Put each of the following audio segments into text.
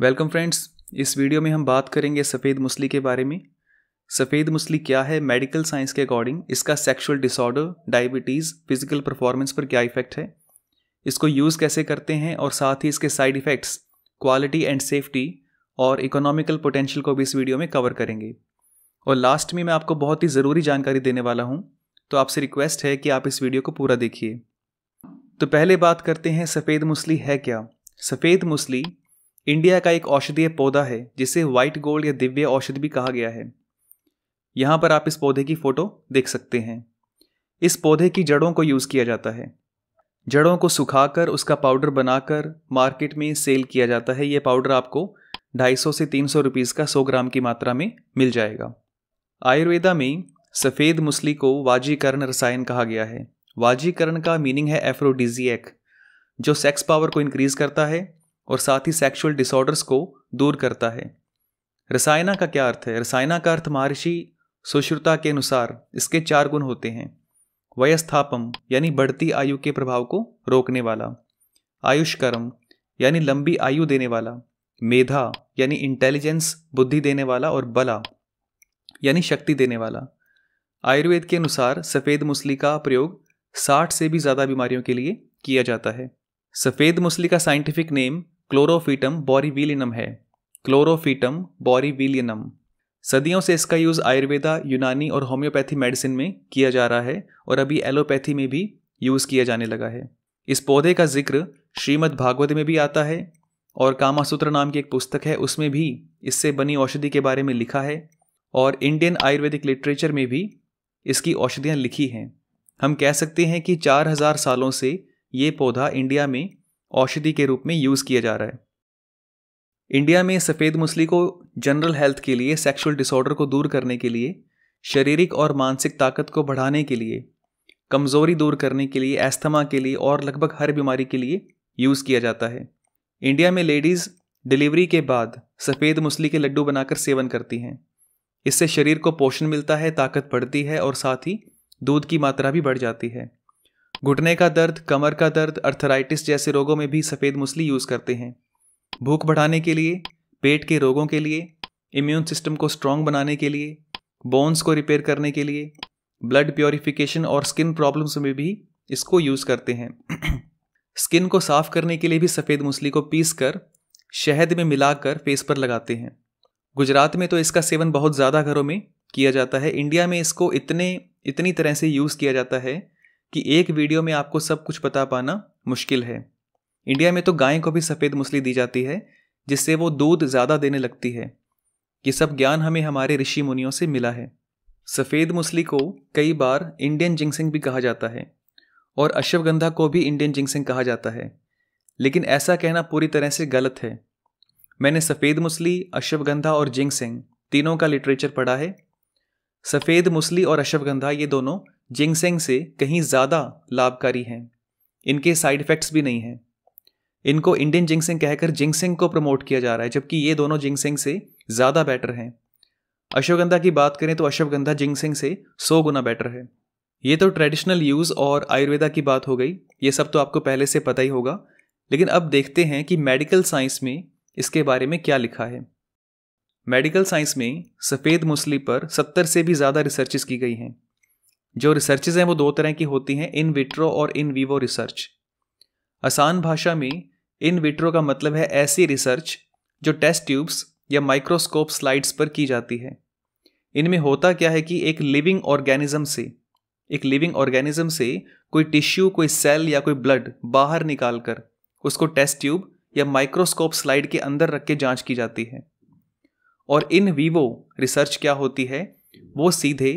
welcome friends इस video में हम बात करेंगे सफ़ेद मुसली के बारे में सफ़ेद मुसली क्या है मेडिकल साइंस के अकॉर्डिंग इसका sexual disorder diabetes physical performance पर क्या इफेक्ट है इसको यूज़ कैसे करते हैं और साथ ही इसके side effects quality and safety और इकोनॉमिकल पोटेंशियल को भी इस वीडियो में कवर करेंगे और लास्ट में मैं आपको बहुत ही ज़रूरी जानकारी देने वाला हूँ तो आपसे रिक्वेस्ट है कि आप इस वीडियो को पूरा देखिए तो पहले बात करते हैं सफ़ेद मुसली है क्या सफ़ेद मुसली इंडिया का एक औषधीय पौधा है जिसे व्हाइट गोल्ड या दिव्य औषध भी कहा गया है यहाँ पर आप इस पौधे की फ़ोटो देख सकते हैं इस पौधे की जड़ों को यूज़ किया जाता है जड़ों को सुखाकर उसका पाउडर बनाकर मार्केट में सेल किया जाता है ये पाउडर आपको 250 से 300 सौ का 100 ग्राम की मात्रा में मिल जाएगा आयुर्वेदा में सफ़ेद मुसली को वाजीकरण रसायन कहा गया है वाजीकरण का मीनिंग है एफ्रोडिजियक जो सेक्स पावर को इंक्रीज़ करता है और साथ ही सेक्सुअल डिसऑर्डर्स को दूर करता है रसायना का क्या अर्थ है रसायना का अर्थ महर्षि सुश्रुता के अनुसार इसके चार गुण होते हैं वयस्थापम यानी बढ़ती आयु के प्रभाव को रोकने वाला आयुष्कर्म यानी लंबी आयु देने वाला मेधा यानी इंटेलिजेंस बुद्धि देने वाला और बला यानी शक्ति देने वाला आयुर्वेद के अनुसार सफ़ेद मुसली का प्रयोग 60 से भी ज़्यादा बीमारियों के लिए किया जाता है सफ़ेद मुसली का साइंटिफिक नेम क्लोरोफीटम बॉरीविलियनम है क्लोरोफीटम बॉरीविलियनम सदियों से इसका यूज़ आयुर्वेदा यूनानी और होम्योपैथी मेडिसिन में किया जा रहा है और अभी एलोपैथी में भी यूज़ किया जाने लगा है इस पौधे का जिक्र श्रीमद् भागवत में भी आता है और कामासूत्र नाम की एक पुस्तक है उसमें भी इससे बनी औषधि के बारे में लिखा है और इंडियन आयुर्वेदिक लिटरेचर में भी इसकी औषधियाँ लिखी हैं हम कह सकते हैं कि चार हजार सालों से ये पौधा इंडिया में औषधि के रूप में यूज़ किया जा रहा है इंडिया में सफ़ेद मुसली को जनरल हेल्थ के लिए सेक्सुअल डिसऑर्डर को दूर करने के लिए शारीरिक और मानसिक ताकत को बढ़ाने के लिए कमज़ोरी दूर करने के लिए एस्थमा के लिए और लगभग हर बीमारी के लिए यूज़ किया जाता है इंडिया में लेडीज़ डिलीवरी के बाद सफ़ेद मुसली के लड्डू बनाकर सेवन करती हैं इससे शरीर को पोषण मिलता है ताकत बढ़ती है और साथ ही दूध की मात्रा भी बढ़ जाती है घुटने का दर्द कमर का दर्द अर्थराइटिस जैसे रोगों में भी सफ़ेद मुसली यूज़ करते हैं भूख बढ़ाने के लिए पेट के रोगों के लिए इम्यून सिस्टम को स्ट्रॉन्ग बनाने के लिए बोन्स को रिपेयर करने के लिए ब्लड प्योरिफिकेशन और स्किन प्रॉब्लम्स में भी इसको यूज़ करते हैं स्किन को साफ करने के लिए भी सफ़ेद मूसली को पीस कर शहद में मिलाकर फेस पर लगाते हैं गुजरात में तो इसका सेवन बहुत ज़्यादा घरों में किया जाता है इंडिया में इसको इतने इतनी तरह से यूज़ किया जाता है कि एक वीडियो में आपको सब कुछ बता पाना मुश्किल है इंडिया में तो गाय को भी सफ़ेद मुसली दी जाती है जिससे वो दूध ज़्यादा देने लगती है ये सब ज्ञान हमें हमारे ऋषि मुनियों से मिला है सफ़ेद मुसली को कई बार इंडियन जिंगसिंग भी कहा जाता है और अश्वगंधा को भी इंडियन जिंगसिंग कहा जाता है लेकिन ऐसा कहना पूरी तरह से गलत है मैंने सफ़ेद मुसली अश्वगंधा और जिंगसिंग तीनों का लिटरेचर पढ़ा है सफ़ेद मुसली और अश्वगंधा ये दोनों जिंगसेंग से कहीं ज़्यादा लाभकारी हैं इनके साइड इफ़ेक्ट्स भी नहीं हैं इनको इंडियन जिंगसेंग कहकर जिंगसेंग को प्रमोट किया जा रहा है जबकि ये दोनों जिंगसेंग से ज़्यादा बेटर हैं अश्वगंधा की बात करें तो अश्वगंधा जिंगसेंग से सौ गुना बेटर है ये तो ट्रेडिशनल यूज़ और आयुर्वेदा की बात हो गई ये सब तो आपको पहले से पता ही होगा लेकिन अब देखते हैं कि मेडिकल साइंस में इसके बारे में क्या लिखा है मेडिकल साइंस में सफ़ेद मुसली पर सत्तर से भी ज़्यादा रिसर्चेस की गई हैं जो रिसर्चेज हैं वो दो तरह की होती हैं इन विट्रो और इन वीवो रिसर्च आसान भाषा में इन विट्रो का मतलब है ऐसी रिसर्च जो टेस्ट ट्यूब्स या माइक्रोस्कोप स्लाइड्स पर की जाती है इनमें होता क्या है कि एक लिविंग ऑर्गेनिज्म से एक लिविंग ऑर्गेनिज्म से कोई टिश्यू कोई सेल या कोई ब्लड बाहर निकाल कर उसको टेस्ट ट्यूब या माइक्रोस्कोप स्लाइड के अंदर रख के जांच की जाती है और इन वीवो रिसर्च क्या होती है वो सीधे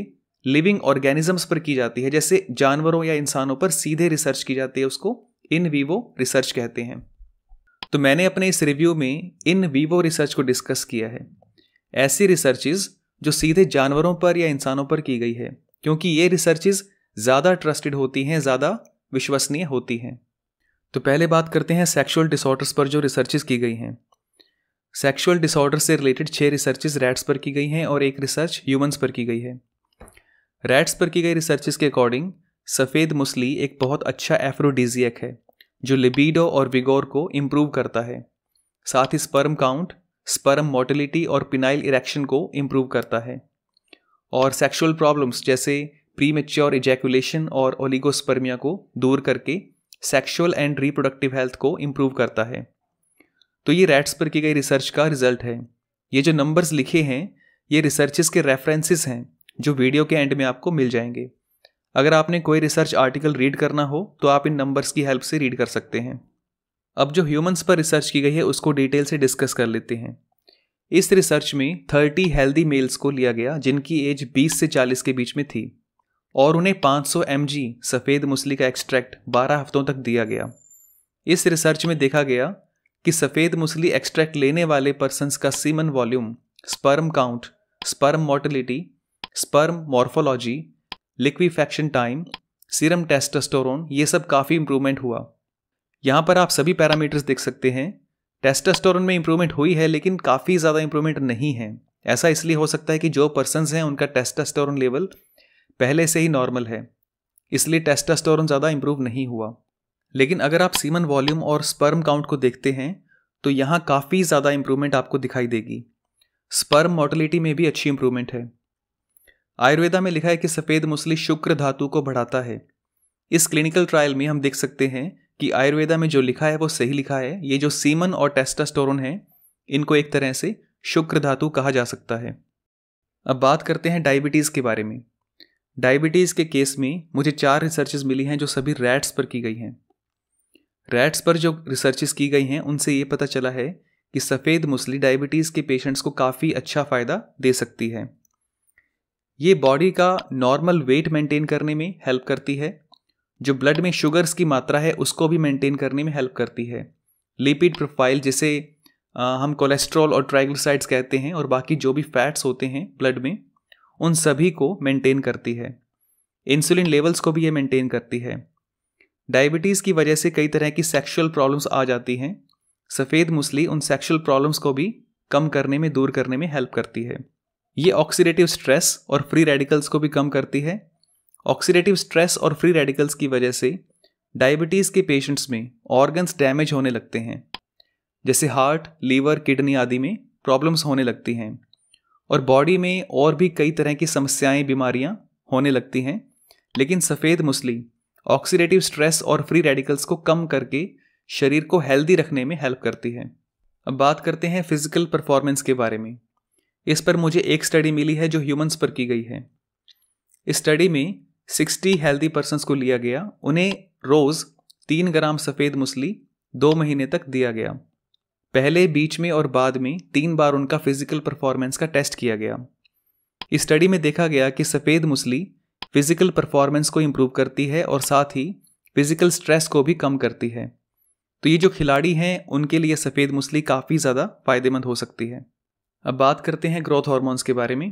लिविंग ऑर्गेनिजम्स पर की जाती है जैसे जानवरों या इंसानों पर सीधे रिसर्च की जाती है उसको इन वीवो रिसर्च कहते हैं तो मैंने अपने इस रिव्यू में इन वीवो रिसर्च को डिस्कस किया है ऐसी रिसर्चेज जो सीधे जानवरों पर या इंसानों पर की गई है क्योंकि ये रिसर्चेज ज़्यादा ट्रस्टेड होती हैं ज़्यादा विश्वसनीय होती हैं तो पहले बात करते हैं सेक्सुअल डिसऑर्डर्स पर जो रिसर्चेज की गई हैं सेक्सुअल डिसऑर्डर से रिलेटेड छः रिसर्चेज रैट्स पर की गई हैं और एक रिसर्च ह्यूमंस पर की गई है रैट्स पर की गई रिसर्च के अकॉर्डिंग सफ़ेद मुसली एक बहुत अच्छा एफ्रोडीजियक है जो लिबिडो और विगोर को इम्प्रूव करता है साथ ही स्पर्म काउंट स्पर्म मोटिलिटी और पिनाइल इरेक्शन को इम्प्रूव करता है और सेक्सुअल प्रॉब्लम्स जैसे प्री मेच्योर इजैकुलेशन और ओलिगोस्पर्मिया को दूर करके सेक्सुअल एंड रिप्रोडक्टिव हेल्थ को इम्प्रूव करता है तो ये रैट्स पर की गई रिसर्च का रिजल्ट है ये जो नंबर्स लिखे हैं ये रिसर्चेस के रेफरेंसेस हैं जो वीडियो के एंड में आपको मिल जाएंगे अगर आपने कोई रिसर्च आर्टिकल रीड करना हो तो आप इन नंबर्स की हेल्प से रीड कर सकते हैं अब जो ह्यूमंस पर रिसर्च की गई है उसको डिटेल से डिस्कस कर लेते हैं इस रिसर्च में थर्टी हेल्दी मेल्स को लिया गया जिनकी एज बीस से चालीस के बीच में थी और उन्हें पाँच सौ सफ़ेद मुसली का एक्सट्रैक्ट बारह हफ्तों तक दिया गया इस रिसर्च में देखा गया कि सफ़ेद मुसली एक्सट्रैक्ट लेने वाले पर्सनस का semen volume sperm count sperm mortality sperm morphology liquefaction time serum testosterone ये सब काफ़ी इंप्रूवमेंट हुआ यहाँ पर आप सभी पैरामीटर्स देख सकते हैं टेस्टोस्टेरोन में इंप्रूवमेंट हुई है लेकिन काफ़ी ज़्यादा इंप्रूवमेंट नहीं है ऐसा इसलिए हो सकता है कि जो पर्सनस हैं उनका टेस्टोस्टेरोन लेवल पहले से ही नॉर्मल है इसलिए टेस्टोस्टेरोन ज़्यादा इंप्रूव नहीं हुआ लेकिन अगर आप सीमन वॉल्यूम और स्पर्म काउंट को देखते हैं तो यहाँ काफ़ी ज़्यादा इंप्रूवमेंट आपको दिखाई देगी स्पर्म मोटिलिटी में भी अच्छी इंप्रूवमेंट है आयुर्वेदा में लिखा है कि सफ़ेद मुसली शुक्र धातु को बढ़ाता है इस क्लिनिकल ट्रायल में हम देख सकते हैं कि आयुर्वेदा में जो लिखा है वो सही लिखा है ये जो सीमन और टेस्टास्टोरोन है इनको एक तरह से शुक्र धातु कहा जा सकता है अब बात करते हैं डायबिटीज़ के बारे में डायबिटीज़ के केस में मुझे चार रिसर्चेज मिली हैं जो सभी रैट्स पर की गई हैं रैट्स पर जो रिसर्च की गई हैं उनसे ये पता चला है कि सफ़ेद मुसली डायबिटीज़ के पेशेंट्स को काफ़ी अच्छा फ़ायदा दे सकती है ये बॉडी का नॉर्मल वेट मेंटेन करने में हेल्प करती है जो ब्लड में शुगर्स की मात्रा है उसको भी मेंटेन करने में हेल्प करती है लिपिड प्रोफाइल जिसे हम कोलेस्ट्रॉल और ट्राइग्लिसराइड्स कहते हैं और बाकी जो भी फैट्स होते हैं ब्लड में उन सभी को मेंटेन करती है इंसुलिन लेवल्स को भी ये मेंटेन करती है डायबिटीज़ की वजह से कई तरह की सेक्सुअल प्रॉब्लम्स आ जाती हैं सफ़ेद मुसली उन सेक्सुअल प्रॉब्लम्स को भी कम करने में दूर करने में हेल्प करती है ये ऑक्सीडेटिव स्ट्रेस और फ्री रेडिकल्स को भी कम करती है ऑक्सीडेटिव स्ट्रेस और फ्री रेडिकल्स की वजह से डायबिटीज़ के पेशेंट्स में ऑर्गन्स डैमेज होने लगते हैं जैसे हार्ट लीवर किडनी आदि में प्रॉब्लम्स होने लगती हैं और बॉडी में और भी कई तरह की समस्याएं बीमारियां होने लगती हैं लेकिन सफ़ेद मुसली ऑक्सीडेटिव स्ट्रेस और फ्री रेडिकल्स को कम करके शरीर को हेल्दी रखने में हेल्प करती है अब बात करते हैं फिजिकल परफॉर्मेंस के बारे में इस पर मुझे एक स्टडी मिली है जो ह्यूमंस पर की गई है इस स्टडी में 60 हेल्दी पर्सन को लिया गया उन्हें रोज़ तीन ग्राम सफ़ेद मुसली दो महीने तक दिया गया पहले बीच में और बाद में तीन बार उनका फिजिकल परफॉर्मेंस का टेस्ट किया गया इस स्टडी में देखा गया कि सफ़ेद मुसली फिजिकल परफॉर्मेंस को इम्प्रूव करती है और साथ ही फिजिकल स्ट्रेस को भी कम करती है तो ये जो खिलाड़ी हैं उनके लिए सफ़ेद मुसली काफ़ी ज़्यादा फायदेमंद हो सकती है अब बात करते हैं ग्रोथ हार्मोन्स के बारे में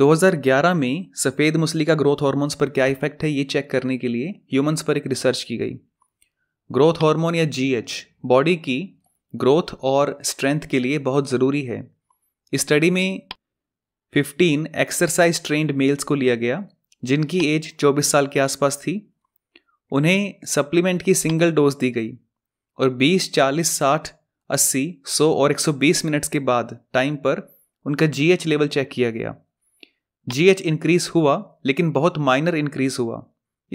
2011 में सफ़ेद मुसली का ग्रोथ हार्मोन्स पर क्या इफेक्ट है ये चेक करने के लिए ह्यूमंस पर एक रिसर्च की गई ग्रोथ हार्मोन या जी बॉडी की ग्रोथ और स्ट्रेंथ के लिए बहुत ज़रूरी है इस स्टडी में 15 एक्सरसाइज ट्रेंड मेल्स को लिया गया जिनकी एज 24 साल के आसपास थी उन्हें सप्लीमेंट की सिंगल डोज दी गई और 20, 40, 60 अस्सी सौ और एक सौ बीस मिनट्स के बाद टाइम पर उनका जी एच लेवल चेक किया गया जी एच इंक्रीज हुआ लेकिन बहुत माइनर इंक्रीज हुआ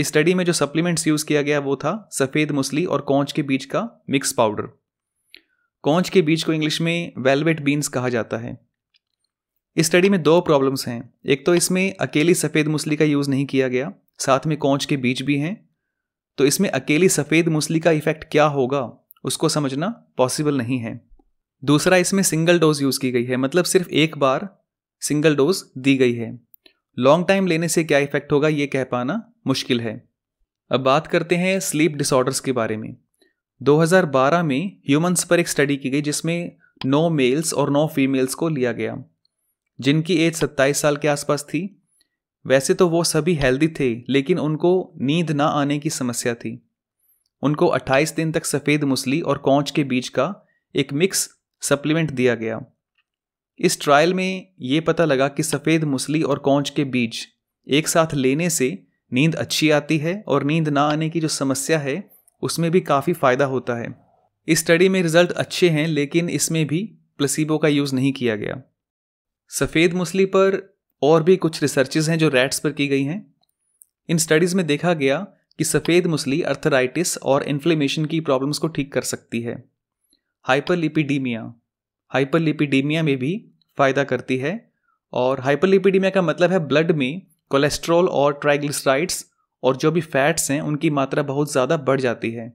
इस स्टडी में जो सप्लीमेंट्स यूज़ किया गया वो था सफ़ेद मुसली और कौच के बीज का मिक्स पाउडर कौच के बीज को इंग्लिश में वेलवेट बीन्स कहा जाता है इस स्टडी में दो प्रॉब्लम्स हैं एक तो इसमें अकेली सफ़ेद मुसली का यूज़ नहीं किया गया साथ में कौच के बीज भी हैं तो इसमें अकेली सफ़ेद मुसली का इफ़ेक्ट क्या होगा उसको समझना पॉसिबल नहीं है दूसरा इसमें सिंगल डोज यूज़ की गई है मतलब सिर्फ एक बार सिंगल डोज दी गई है लॉन्ग टाइम लेने से क्या इफेक्ट होगा ये कह पाना मुश्किल है अब बात करते हैं स्लीप डिसऑर्डर्स के बारे में 2012 में ह्यूमंस पर एक स्टडी की गई जिसमें नौ मेल्स और नौ फीमेल्स को लिया गया जिनकी एज 27 साल के आसपास थी वैसे तो वो सभी हेल्दी थे लेकिन उनको नींद ना आने की समस्या थी उनको 28 दिन तक सफ़ेद मुसली और कौच के बीज का एक मिक्स सप्लीमेंट दिया गया इस ट्रायल में ये पता लगा कि सफ़ेद मुसली और कौच के बीज एक साथ लेने से नींद अच्छी आती है और नींद ना आने की जो समस्या है उसमें भी काफ़ी फ़ायदा होता है इस स्टडी में रिजल्ट अच्छे हैं लेकिन इसमें भी प्लसीबो का यूज़ नहीं किया गया सफ़ेद मुसली पर और भी कुछ रिसर्चेज हैं जो रैट्स पर की गई हैं इन स्टडीज़ में देखा गया कि सफ़ेद मुसली अर्थराइटिस और इन्फ्लेमेशन की प्रॉब्लम्स को ठीक कर सकती है हाइपरलिपिडीमिया हाइपरलिपिडीमिया में भी फ़ायदा करती है और हाइपरलिपिडीमिया का मतलब है ब्लड में कोलेस्ट्रॉल और ट्राइग्लिसराइड्स और जो भी फैट्स हैं उनकी मात्रा बहुत ज़्यादा बढ़ जाती है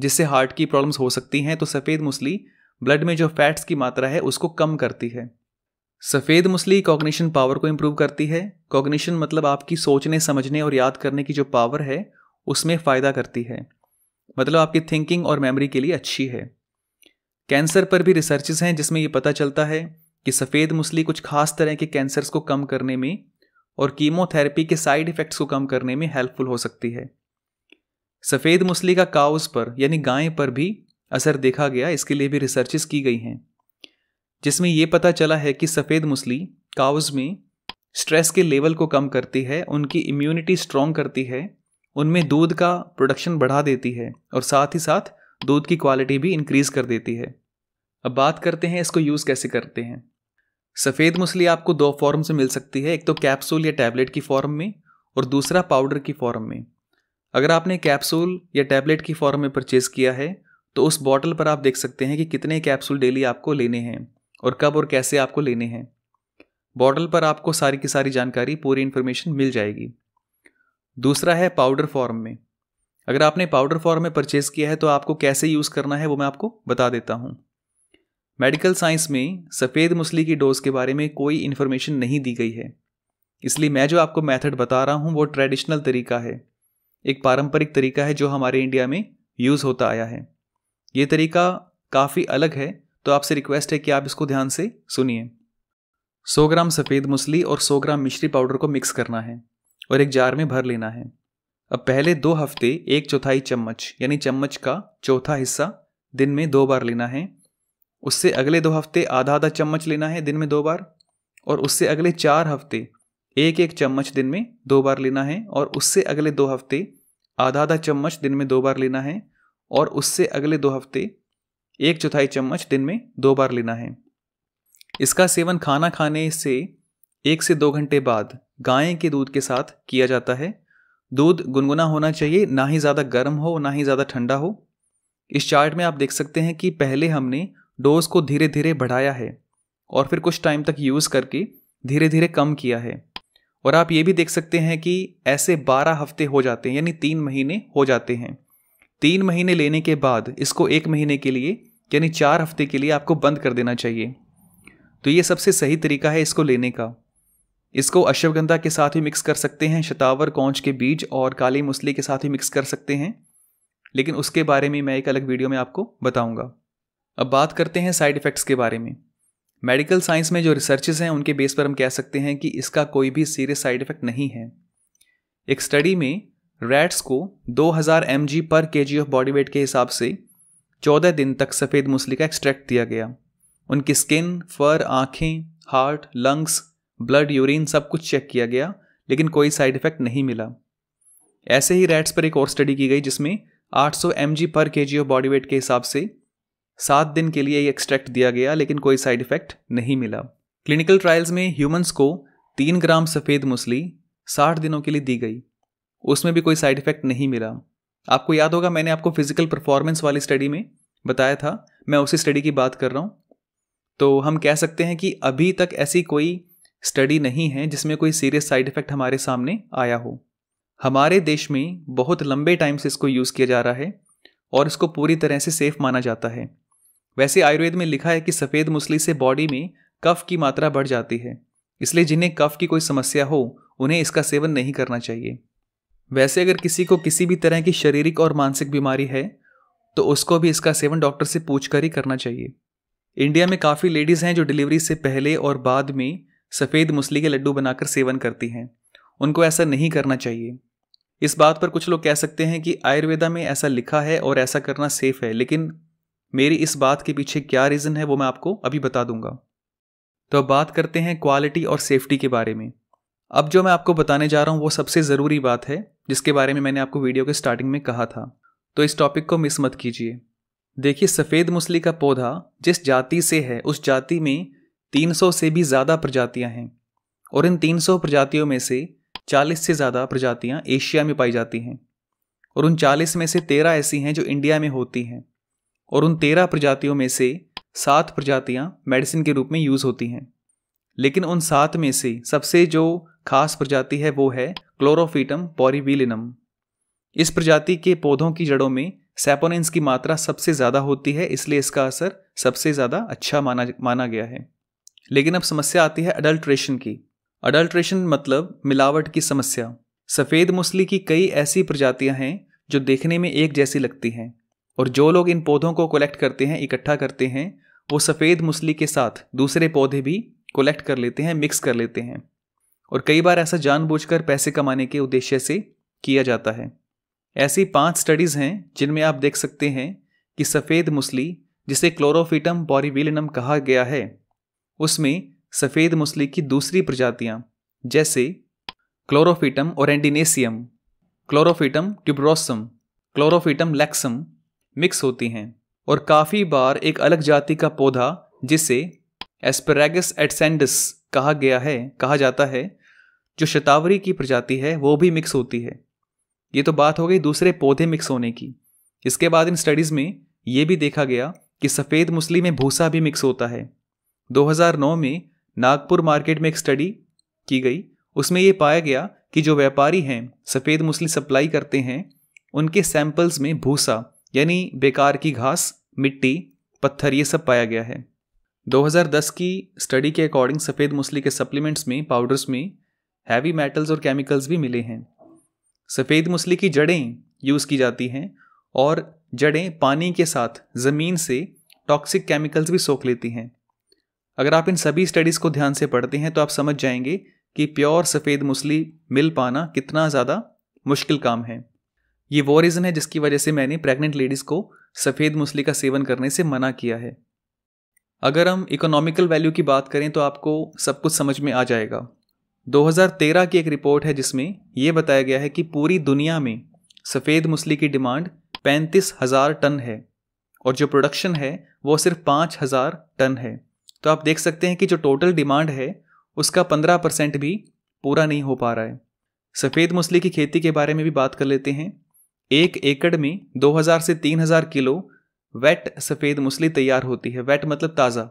जिससे हार्ट की प्रॉब्लम्स हो सकती हैं तो सफ़ेद मुसली ब्लड में जो फैट्स की मात्रा है उसको कम करती है सफ़ेद मुसली कॉग्निशन पावर को इम्प्रूव करती है कॉग्निशन मतलब आपकी सोचने समझने और याद करने की जो पावर है उसमें फ़ायदा करती है मतलब आपकी थिंकिंग और मेमोरी के लिए अच्छी है कैंसर पर भी रिसर्च हैं जिसमें ये पता चलता है कि सफ़ेद मुसली कुछ खास तरह के कैंसर्स को कम करने में और कीमोथेरेपी के साइड इफ़ेक्ट्स को कम करने में हेल्पफुल हो सकती है सफ़ेद मुसली का काउस पर यानी गाय पर भी असर देखा गया इसके लिए भी रिसर्चेस की गई हैं जिसमें ये पता चला है कि सफ़ेद मुसली काउज में स्ट्रेस के लेवल को कम करती है उनकी इम्यूनिटी स्ट्रॉन्ग करती है उनमें दूध का प्रोडक्शन बढ़ा देती है और साथ ही साथ दूध की क्वालिटी भी इंक्रीज़ कर देती है अब बात करते हैं इसको यूज़ कैसे करते हैं सफ़ेद मछली आपको दो फॉर्म से मिल सकती है एक तो कैप्सूल या टैबलेट की फॉर्म में और दूसरा पाउडर की फॉर्म में अगर आपने कैप्सूल या टैबलेट की फॉर्म में परचेज़ किया है तो उस बॉटल पर आप देख सकते हैं कि कितने कैप्सूल डेली आपको लेने हैं और कब और कैसे आपको लेने हैं बॉटल पर आपको सारी की सारी जानकारी पूरी इन्फॉर्मेशन मिल जाएगी दूसरा है पाउडर फॉर्म में अगर आपने पाउडर फॉर्म में परचेज किया है तो आपको कैसे यूज़ करना है वो मैं आपको बता देता हूँ मेडिकल साइंस में सफ़ेद मुसली की डोज़ के बारे में कोई इन्फॉर्मेशन नहीं दी गई है इसलिए मैं जो आपको मेथड बता रहा हूँ वो ट्रेडिशनल तरीका है एक पारंपरिक तरीका है जो हमारे इंडिया में यूज़ होता आया है ये तरीका काफ़ी अलग है तो आपसे रिक्वेस्ट है कि आप इसको ध्यान से सुनिए 100 ग्राम सफ़ेद मुसली और 100 ग्राम मिश्री पाउडर को मिक्स करना है और एक जार में भर लेना है अब पहले दो हफ्ते एक चौथाई चम्मच यानी चम्मच का चौथा हिस्सा दिन में दो बार लेना है उससे अगले दो हफ्ते आधा आधा चम्मच लेना है दिन में दो बार और उससे अगले चार हफ्ते एक एक चम्मच दिन में दो बार लेना है और उससे अगले दो हफ्ते आधा आधा चम्मच दिन में दो बार लेना है और उससे अगले दो हफ्ते एक चौथाई चम्मच दिन में दो बार लेना है इसका सेवन खाना खाने से एक से दो घंटे बाद गाय के दूध के साथ किया जाता है दूध गुनगुना होना चाहिए ना ही ज़्यादा गर्म हो ना ही ज़्यादा ठंडा हो इस चार्ट में आप देख सकते हैं कि पहले हमने डोज को धीरे धीरे बढ़ाया है और फिर कुछ टाइम तक यूज़ करके धीरे धीरे कम किया है और आप ये भी देख सकते हैं कि ऐसे बारह हफ्ते हो जाते हैं यानी तीन महीने हो जाते हैं तीन महीने लेने के बाद इसको एक महीने के लिए यानी चार हफ्ते के लिए आपको बंद कर देना चाहिए तो ये सबसे सही तरीका है इसको लेने का इसको अश्वगंधा के साथ ही मिक्स कर सकते हैं शतावर कौंच के बीज और काली मुसली के साथ ही मिक्स कर सकते हैं लेकिन उसके बारे में मैं एक अलग वीडियो में आपको बताऊंगा अब बात करते हैं साइड इफ़ेक्ट्स के बारे में मेडिकल साइंस में जो रिसर्चेस हैं उनके बेस पर हम कह सकते हैं कि इसका कोई भी सीरियस साइड इफ़ेक्ट नहीं है एक स्टडी में रैट्स को 2000 हज़ार एम पर के ऑफ बॉडी वेट के हिसाब से 14 दिन तक सफ़ेद मूसली का एक्सट्रैक्ट दिया गया उनकी स्किन फर आँखें हार्ट लंग्स ब्लड यूरिन सब कुछ चेक किया गया लेकिन कोई साइड इफेक्ट नहीं मिला ऐसे ही रैट्स पर एक और स्टडी की गई जिसमें 800 सौ पर के जी ऑफ बॉडी वेट के हिसाब से सात दिन के लिए ये एक्सट्रैक्ट दिया गया लेकिन कोई साइड इफेक्ट नहीं मिला क्लिनिकल ट्रायल्स में ह्यूमंस को तीन ग्राम सफ़ेद मुसली साठ दिनों के लिए दी गई उसमें भी कोई साइड इफेक्ट नहीं मिला आपको याद होगा मैंने आपको फिजिकल परफॉर्मेंस वाली स्टडी में बताया था मैं उसी स्टडी की बात कर रहा हूँ तो हम कह सकते हैं कि अभी तक ऐसी कोई स्टडी नहीं है जिसमें कोई सीरियस साइड इफेक्ट हमारे सामने आया हो हमारे देश में बहुत लंबे टाइम से इसको यूज़ किया जा रहा है और इसको पूरी तरह से सेफ माना जाता है वैसे आयुर्वेद में लिखा है कि सफ़ेद मुसली से बॉडी में कफ की मात्रा बढ़ जाती है इसलिए जिन्हें कफ की कोई समस्या हो उन्हें इसका सेवन नहीं करना चाहिए वैसे अगर किसी को किसी भी तरह की शारीरिक और मानसिक बीमारी है तो उसको भी इसका सेवन डॉक्टर से पूछ कर ही करना चाहिए इंडिया में काफ़ी लेडीज़ हैं जो डिलीवरी से पहले और बाद में सफ़ेद मुसली के लड्डू बनाकर सेवन करती हैं उनको ऐसा नहीं करना चाहिए इस बात पर कुछ लोग कह सकते हैं कि आयुर्वेदा में ऐसा लिखा है और ऐसा करना सेफ है लेकिन मेरी इस बात के पीछे क्या रीज़न है वो मैं आपको अभी बता दूंगा तो अब बात करते हैं क्वालिटी और सेफ्टी के बारे में अब जो मैं आपको बताने जा रहा हूँ वो सबसे ज़रूरी बात है जिसके बारे में मैंने आपको वीडियो के स्टार्टिंग में कहा था तो इस टॉपिक को मिस मत कीजिए देखिए सफ़ेद मुसली का पौधा जिस जाति से है उस जाति में 300 से भी ज़्यादा प्रजातियाँ हैं और इन 300 प्रजातियों में से 40 से ज़्यादा प्रजातियाँ एशिया में पाई जाती हैं और उन 40 में से 13 ऐसी हैं जो इंडिया में होती हैं और उन 13 प्रजातियों में से सात प्रजातियाँ मेडिसिन के रूप में यूज़ होती हैं लेकिन उन सात में से सबसे जो खास प्रजाति है वो है क्लोरोफीटम पॉरीविलिनम इस प्रजाति के पौधों की जड़ों में सेपोनिन्स की मात्रा सबसे ज़्यादा होती है इसलिए इसका असर सबसे ज़्यादा अच्छा माना माना गया है लेकिन अब समस्या आती है अडल्ट्रेशन की अडल्ट्रेशन मतलब मिलावट की समस्या सफ़ेद मुसली की कई ऐसी प्रजातियां हैं जो देखने में एक जैसी लगती हैं और जो लोग इन पौधों को कलेक्ट करते हैं इकट्ठा करते हैं वो सफ़ेद मुसली के साथ दूसरे पौधे भी कलेक्ट कर लेते हैं मिक्स कर लेते हैं और कई बार ऐसा जानबूझकर पैसे कमाने के उद्देश्य से किया जाता है ऐसी पांच स्टडीज़ हैं जिनमें आप देख सकते हैं कि सफ़ेद मुसली जिसे क्लोरोफिटम बॉरीविलनम कहा गया है उसमें सफ़ेद मुसली की दूसरी प्रजातियाँ जैसे क्लोरोफिटम और एंडिनेसियम क्लोरोफिटम ट्यूब्रोसम क्लोरोफिटम लैक्सम मिक्स होती हैं और काफ़ी बार एक अलग जाति का पौधा जिसे एस्परेगस एडसेंडस कहा गया है कहा जाता है जो शतावरी की प्रजाति है वो भी मिक्स होती है ये तो बात हो गई दूसरे पौधे मिक्स होने की इसके बाद इन स्टडीज़ में ये भी देखा गया कि सफ़ेद मुसली में भूसा भी मिक्स होता है 2009 में नागपुर मार्केट में एक स्टडी की गई उसमें ये पाया गया कि जो व्यापारी हैं सफ़ेद मुसली सप्लाई करते हैं उनके सैंपल्स में भूसा यानी बेकार की घास मिट्टी पत्थर ये सब पाया गया है 2010 की स्टडी के अकॉर्डिंग सफ़ेद मुसली के सप्लीमेंट्स में पाउडर्स में हैवी मेटल्स और केमिकल्स भी मिले हैं सफ़ेद मुसली की जड़ें यूज़ की जाती हैं और जड़ें पानी के साथ ज़मीन से टॉक्सिक केमिकल्स भी सोख लेती हैं अगर आप इन सभी स्टडीज़ को ध्यान से पढ़ते हैं तो आप समझ जाएंगे कि प्योर सफ़ेद मुसली मिल पाना कितना ज़्यादा मुश्किल काम है ये वो रीज़न है जिसकी वजह से मैंने प्रेग्नेंट लेडीज़ को सफ़ेद मुसली का सेवन करने से मना किया है अगर हम इकोनॉमिकल वैल्यू की बात करें तो आपको सब कुछ समझ में आ जाएगा 2013 की एक रिपोर्ट है जिसमें यह बताया गया है कि पूरी दुनिया में सफ़ेद मुसली की डिमांड पैंतीस हज़ार टन है और जो प्रोडक्शन है वो सिर्फ पाँच हज़ार टन है तो आप देख सकते हैं कि जो टोटल डिमांड है उसका पंद्रह परसेंट भी पूरा नहीं हो पा रहा है सफ़ेद मूसली की खेती के बारे में भी बात कर लेते हैं एक एकड़ में 2000 से 3000 किलो वेट सफ़ेद मूसली तैयार होती है वेट मतलब ताज़ा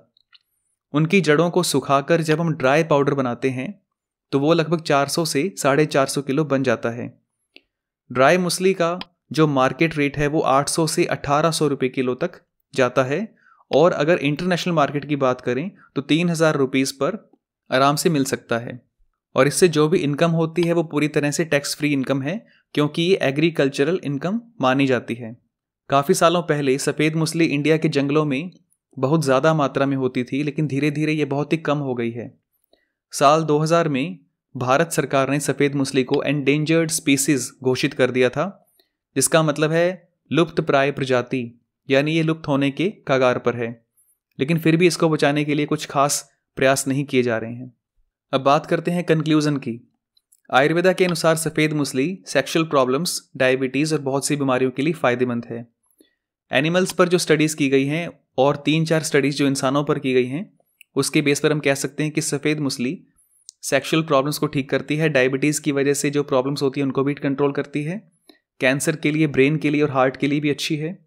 उनकी जड़ों को सुखाकर जब हम ड्राई पाउडर बनाते हैं तो वो लगभग 400 से साढ़े चार किलो बन जाता है ड्राई मूसली का जो मार्केट रेट है वो 800 से 1800 रुपए किलो तक जाता है और अगर इंटरनेशनल मार्केट की बात करें तो तीन हज़ार रुपीज़ पर आराम से मिल सकता है और इससे जो भी इनकम होती है वो पूरी तरह से टैक्स फ्री इनकम है क्योंकि ये एग्रीकल्चरल इनकम मानी जाती है काफ़ी सालों पहले सफ़ेद मुसली इंडिया के जंगलों में बहुत ज़्यादा मात्रा में होती थी लेकिन धीरे धीरे ये बहुत ही कम हो गई है साल 2000 में भारत सरकार ने सफ़ेद मुसली को एंडेंजर्ड स्पीसीज घोषित कर दिया था जिसका मतलब है लुप्त प्राय प्रजाति यानी ये लुप्त होने के कगार पर है लेकिन फिर भी इसको बचाने के लिए कुछ खास प्रयास नहीं किए जा रहे हैं अब बात करते हैं कंक्लूजन की आयुर्वेदा के अनुसार सफ़ेद मुसली सेक्सुअल प्रॉब्लम्स डायबिटीज़ और बहुत सी बीमारियों के लिए फ़ायदेमंद है एनिमल्स पर जो स्टडीज़ की गई हैं और तीन चार स्टडीज़ जो इंसानों पर की गई हैं उसके बेस पर हम कह सकते हैं कि सफ़ेद मुसली सेक्सुअल प्रॉब्लम्स को ठीक करती है डायबिटीज़ की वजह से जो प्रॉब्लम्स होती हैं उनको भी कंट्रोल करती है कैंसर के लिए ब्रेन के लिए और हार्ट के लिए भी अच्छी है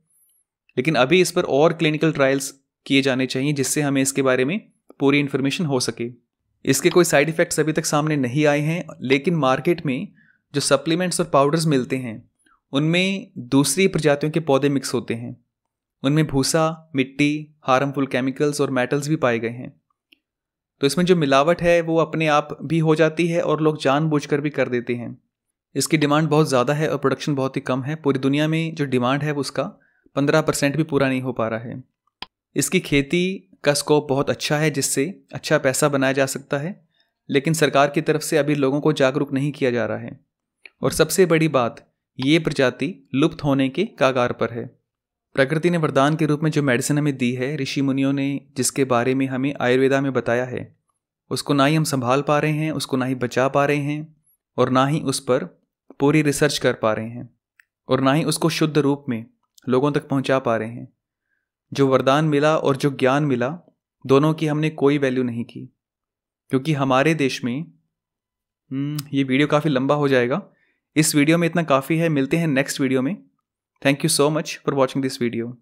लेकिन अभी इस पर और क्लिनिकल ट्रायल्स किए जाने चाहिए जिससे हमें इसके बारे में पूरी इन्फॉर्मेशन हो सके इसके कोई साइड इफ़ेक्ट्स अभी तक सामने नहीं आए हैं लेकिन मार्केट में जो सप्लीमेंट्स और पाउडर्स मिलते हैं उनमें दूसरी प्रजातियों के पौधे मिक्स होते हैं उनमें भूसा मिट्टी हार्मफुल केमिकल्स और मेटल्स भी पाए गए हैं तो इसमें जो मिलावट है वो अपने आप भी हो जाती है और लोग जानबूझकर भी कर देते हैं इसकी डिमांड बहुत ज़्यादा है और प्रोडक्शन बहुत ही कम है पूरी दुनिया में जो डिमांड है उसका पंद्रह परसेंट भी पूरा नहीं हो पा रहा है इसकी खेती का स्कोप बहुत अच्छा है जिससे अच्छा पैसा बनाया जा सकता है लेकिन सरकार की तरफ से अभी लोगों को जागरूक नहीं किया जा रहा है और सबसे बड़ी बात ये प्रजाति लुप्त होने के कागार पर है प्रकृति ने वरदान के रूप में जो मेडिसिन हमें दी है ऋषि मुनियों ने जिसके बारे में हमें आयुर्वेदा में बताया है उसको ना ही हम संभाल पा रहे हैं उसको ना ही बचा पा रहे हैं और ना ही उस पर पूरी रिसर्च कर पा रहे हैं और ना ही उसको शुद्ध रूप में लोगों तक पहुंचा पा रहे हैं जो वरदान मिला और जो ज्ञान मिला दोनों की हमने कोई वैल्यू नहीं की क्योंकि हमारे देश में हम्म, ये वीडियो काफ़ी लंबा हो जाएगा इस वीडियो में इतना काफ़ी है मिलते हैं नेक्स्ट वीडियो में thank you so much for watching this video